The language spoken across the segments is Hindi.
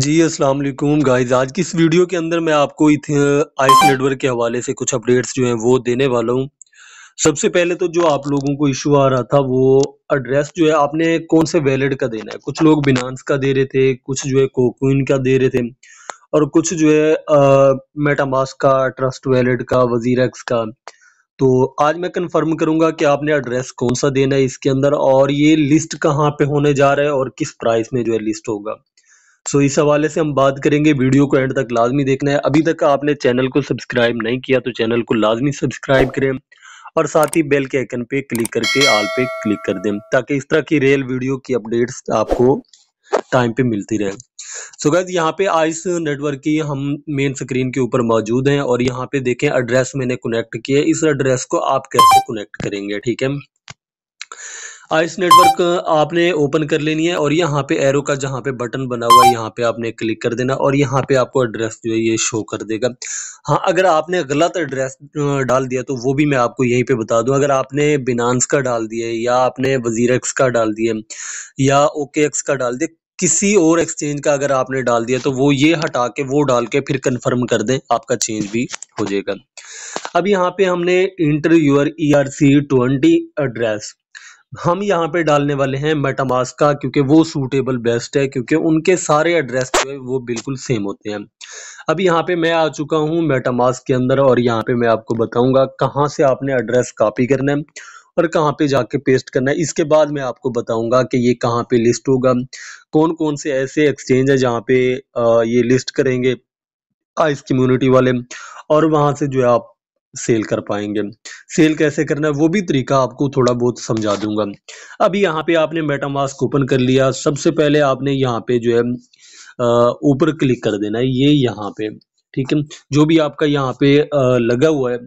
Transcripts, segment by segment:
जी अस्सलाम वालेकुम गाइस आज की इस वीडियो के अंदर मैं आपको आइस नेटवर्क के हवाले से कुछ अपडेट्स जो हैं वो देने वाला हूं सबसे पहले तो जो आप लोगों को इशू आ रहा था वो एड्रेस जो है आपने कौन से वैलेट का देना है कुछ लोग बिनांस का दे रहे थे कुछ जो है कोकुइन का दे रहे थे और कुछ जो है मेटामास का ट्रस्ट वैलेट का वजीरक्स का तो आज मैं कन्फर्म करूंगा कि आपने एड्रेस कौन सा देना है इसके अंदर और ये लिस्ट कहाँ पे होने जा रहा है और किस प्राइस में जो है लिस्ट होगा सो इस हवाले से हम बात करेंगे वीडियो को एंड तक लाजमी देखना है अभी तक आपने चैनल को सब्सक्राइब नहीं किया तो चैनल को लाजमी सब्सक्राइब करें और साथ ही बेल के आइकन पे क्लिक करके आल पे क्लिक कर दें ताकि इस तरह की रेल वीडियो की अपडेट्स आपको टाइम पे मिलती रहे सो गैस यहाँ पे आइस नेटवर्क की हम मेन स्क्रीन के ऊपर मौजूद हैं और यहाँ पे देखें एड्रेस मैंने कनेक्ट किया इस एड्रेस को आप कैसे कनेक्ट करेंगे ठीक है आइस नेटवर्क आपने ओपन कर लेनी है और यहाँ पे एरो का जहाँ पे बटन बना हुआ है यहाँ पे आपने क्लिक कर देना और यहाँ पे आपको एड्रेस जो है ये शो कर देगा हाँ अगर आपने गलत तो एड्रेस डाल दिया तो वो भी मैं आपको यहीं पे बता दूँ अगर आपने बिनानस का डाल दिया या आपने वजीर का डाल दिया या ओके का डाल दिया किसी और एक्सचेंज का अगर आपने डाल दिया तो वो ये हटा के वो डाल के फिर कन्फर्म कर दें आपका चेंज भी हो जाएगा अब यहाँ पे हमने enter your E R C twenty address हम यहाँ पे डालने वाले हैं मेटामास का क्योंकि वो सूटेबल बेस्ट है क्योंकि उनके सारे एड्रेस जो है वो बिल्कुल सेम होते हैं अब यहाँ पे मैं आ चुका हूँ मेटामास के अंदर और यहाँ पे मैं आपको बताऊंगा कहाँ से आपने एड्रेस कॉपी करना है और कहाँ पे जाके पेस्ट करना है इसके बाद मैं आपको बताऊंगा कि ये कहाँ पे लिस्ट होगा कौन कौन से ऐसे एक्सचेंज है जहाँ पे ये लिस्ट करेंगे आइस कम्युनिटी वाले और वहाँ से जो है आप सेल कर पाएंगे सेल कैसे करना है वो भी तरीका आपको थोड़ा बहुत समझा दूंगा अभी यहाँ पे आपने मेटामास्क ओपन कर लिया सबसे पहले आपने यहाँ पे जो है ऊपर क्लिक कर देना है ये यहाँ पे ठीक है जो भी आपका यहाँ पे लगा हुआ है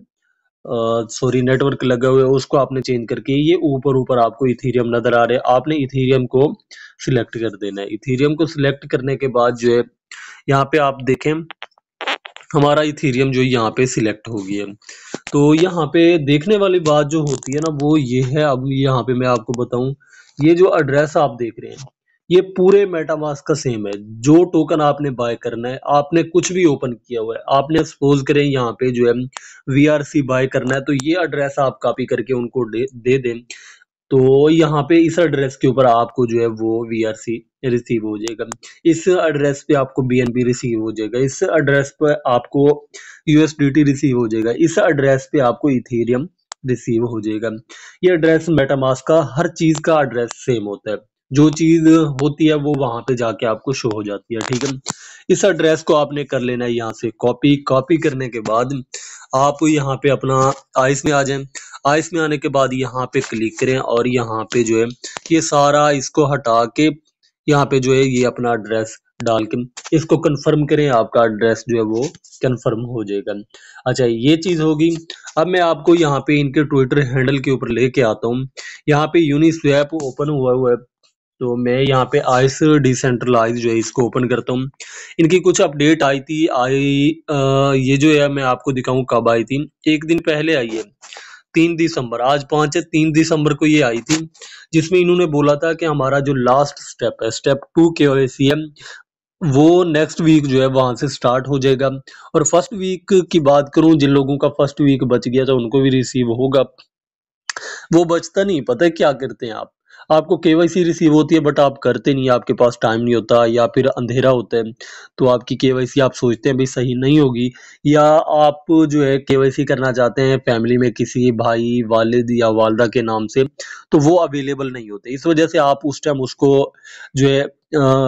सॉरी नेटवर्क लगा हुआ है उसको आपने चेंज करके ये ऊपर ऊपर आपको इथीरियम नजर आ रहे हैं आपने इथीरियम को सिलेक्ट कर देना है इथीरियम को सिलेक्ट करने के बाद जो है यहाँ पे आप देखें हमारा इथीरियम जो यहाँ पे सिलेक्ट हो गया तो यहाँ पे देखने वाली बात जो होती है ना वो ये है अब यहाँ पे मैं आपको बताऊं ये जो एड्रेस आप देख रहे हैं ये पूरे मेटामास का सेम है जो टोकन आपने बाय करना है आपने कुछ भी ओपन किया हुआ है आपने सपोज करें यहाँ पे जो है वीआरसी बाय करना है तो ये एड्रेस आप कॉपी करके उनको दे, दे दें तो यहाँ पे इस एड्रेस के ऊपर आपको जो है वो सी रिसीव हो जाएगा इस एड्रेस पे आपको बी रिसीव हो जाएगा इस एड्रेस पे आपको यूएसडीटी रिसीव हो जाएगा इस एड्रेस पे आपको इथेरियम रिसीव हो जाएगा ये एड्रेस मेटामास का हर चीज का एड्रेस सेम होता है जो चीज होती है वो वहां पे जाके आपको शो हो जाती है ठीक है इस एड्रेस को आपने कर लेना है यहाँ से कॉपी कॉपी करने के बाद आप यहाँ पे अपना आइस में आ जाएं आइस में आने के बाद यहाँ पे क्लिक करें और यहाँ पे जो है ये सारा इसको हटा के यहाँ पे जो है ये अपना एड्रेस डाल के इसको कंफर्म करें आपका एड्रेस जो है वो कंफर्म हो जाएगा अच्छा ये चीज़ होगी अब मैं आपको यहाँ पे इनके ट्विटर हैंडल के ऊपर लेके आता हूँ यहाँ पे यूनिस्वैप ओपन हुआ हुआ है तो मैं यहाँ पे आइस डिसेंट्रलाइज जो है इसको ओपन करता हूँ इनकी कुछ अपडेट आई थी आई ये जो है मैं आपको दिखाऊँ कब आई थी एक दिन पहले आई है तीन दिसंबर आज पाँच है तीन दिसंबर को ये आई थी जिसमें इन्होंने बोला था कि हमारा जो लास्ट स्टेप है स्टेप टू के सी एम वो नेक्स्ट वीक जो है वहां से स्टार्ट हो जाएगा और फर्स्ट वीक की बात करूं जिन लोगों का फर्स्ट वीक बच गया था उनको भी रिसीव होगा वो बचता नहीं पता है क्या करते हैं आप आपको केवाईसी रिसीव होती है बट आप करते नहीं आपके पास टाइम नहीं होता या फिर अंधेरा होता है तो आपकी केवाईसी आप सोचते हैं भाई सही नहीं होगी या आप जो है केवाईसी करना चाहते हैं फैमिली में किसी भाई वालिद या वालदा के नाम से तो वो अवेलेबल नहीं होते इस वजह से आप उस टाइम उसको जो है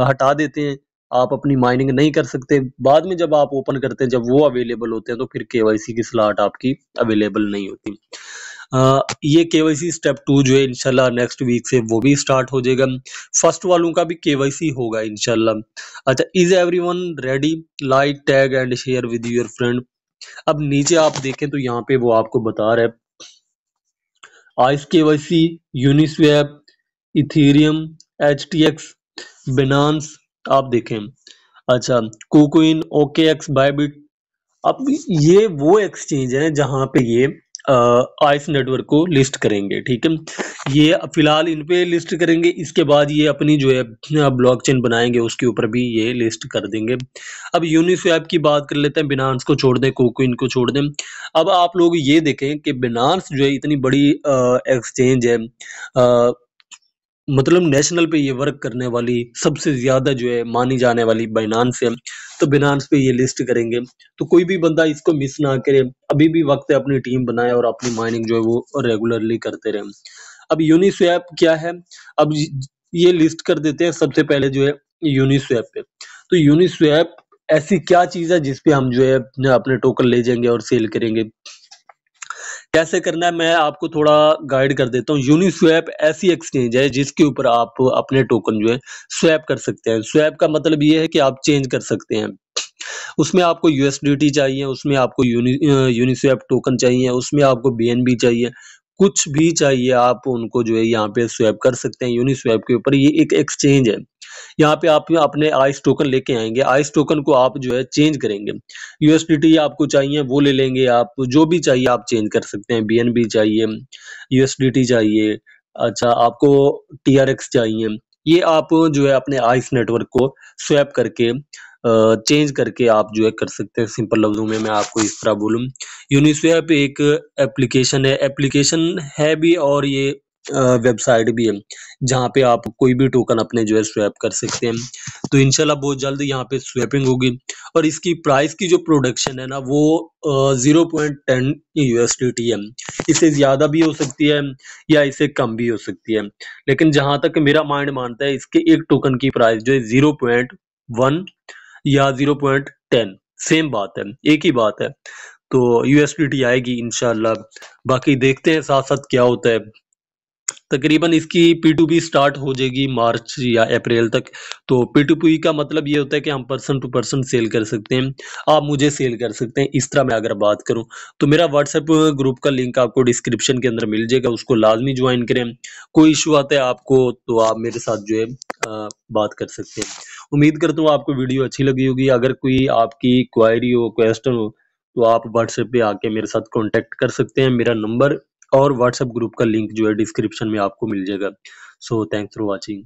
हटा देते हैं आप अपनी माइनिंग नहीं कर सकते बाद में जब आप ओपन करते हैं जब वो अवेलेबल होते हैं तो फिर केवाईसी की स्लाट आपकी अवेलेबल नहीं होती ये सी स्टेप टू जो है इनशाला नेक्स्ट वीक से वो भी स्टार्ट हो जाएगा फर्स्ट वालों का भी सी होगा इनशाला अच्छा is every ready like tag and share with your friend अब नीचे आप देखें तो यहाँ पे वो आपको बता रहे ice K Y C Uniswap Ethereum H T X Binance आप देखें अच्छा कोकोइन ओके एक्स बायबिट अब ये वो एक्सचेंज है जहाँ पे ये आइस नेटवर्क को लिस्ट करेंगे ठीक है ये फिलहाल इन पे लिस्ट करेंगे इसके बाद ये अपनी जो है ब्लॉकचेन बनाएंगे उसके ऊपर भी ये लिस्ट कर देंगे अब यूनिस्वैप की बात कर लेते हैं बिनांस को छोड़ दें कोको इनको छोड़ दें अब आप लोग ये देखें कि बिनांस जो है इतनी बड़ी एक्सचेंज है आ, मतलब नेशनल पे ये वर्क करने वाली सबसे ज़्यादा जो है मानी जाने वाली बाइनांस है तो बिनांस पे ये लिस्ट करेंगे तो कोई भी बंदा इसको मिस ना करे अभी भी वक्त है अपनी टीम बनाए और अपनी माइनिंग जो है वो रेगुलरली करते रहे अब यूनिस्वैप क्या है अब ये लिस्ट कर देते हैं सबसे पहले जो है यूनिस्वैप पे तो यूनिस्वैप ऐसी क्या चीज़ है जिसपे हम जो है अपने टोकन ले जाएंगे और सेल करेंगे कैसे करना है मैं आपको थोड़ा गाइड कर देता हूँ यूनिस्वैप ऐसी एक्सचेंज है जिसके ऊपर आप अपने टोकन जो है स्वैप कर सकते हैं स्वैप का मतलब ये है कि आप चेंज कर सकते हैं उसमें आपको यूएसडीटी चाहिए उसमें आपको यूनिस्वैप टोकन चाहिए उसमें आपको बीएनबी चाहिए कुछ भी चाहिए आप उनको जो है यहाँ पे स्वैप कर सकते हैं यूनिस्वैप के ऊपर ये एक एक्सचेंज है यहाँ पे आप अपने आइस टोकन लेके आएंगे आइस टोकन को आप जो है चेंज करेंगे यूएसडीटी आपको चाहिए वो ले लेंगे आप जो भी चाहिए आप चेंज कर सकते हैं बीएनबी चाहिए यूएसडीटी चाहिए अच्छा आपको टीआरएक्स चाहिए ये आप जो है अपने आइस नेटवर्क को स्वैप करके चेंज करके आप जो है कर सकते हैं सिंपल लफ्जों में मैं आपको इस तरह बोलूँ यूनिस्वैप एक एप्लीकेशन है एप्लीकेशन है भी और ये वेबसाइट भी है जहाँ पे आप कोई भी टोकन अपने जो है स्वैप कर सकते हैं तो इनशाला बहुत जल्द यहाँ पे स्वैपिंग होगी और इसकी प्राइस की जो प्रोडक्शन है ना वो ज़ीरो पॉइंट टेन यूएसडीटी है इसे ज़्यादा भी हो सकती है या इसे कम भी हो सकती है लेकिन जहाँ तक मेरा माइंड मानता है इसके एक टोकन की प्राइस जो है ज़ीरो पॉइंट वन या ज़ीरो पॉइंट टेन सेम बात है एक ही बात है तो यूएसडीटी आएगी इनशाला बाकी देखते हैं साथ साथ क्या होता है तकरीबन इसकी पी टू पी स्टार्ट हो जाएगी मार्च या अप्रैल तक तो पी टू पी का मतलब ये होता है कि हम पर्सन टू पर्सन सेल कर सकते हैं आप मुझे सेल कर सकते हैं इस तरह मैं अगर बात करूं तो मेरा व्हाट्सएप ग्रुप का लिंक आपको डिस्क्रिप्शन के अंदर मिल जाएगा उसको लाजमी ज्वाइन करें कोई इशू आता है आपको तो आप मेरे साथ जो है बात कर सकते हैं उम्मीद करता हूँ आपको वीडियो अच्छी लगी होगी अगर कोई आपकी क्वायरी हो क्वेश्चन हो तो आप व्हाट्सएप पे आके मेरे साथ कॉन्टेक्ट कर सकते हैं मेरा नंबर और व्हाट्सएप ग्रुप का लिंक जो है डिस्क्रिप्शन में आपको मिल जाएगा सो थैंक्स फॉर वॉचिंग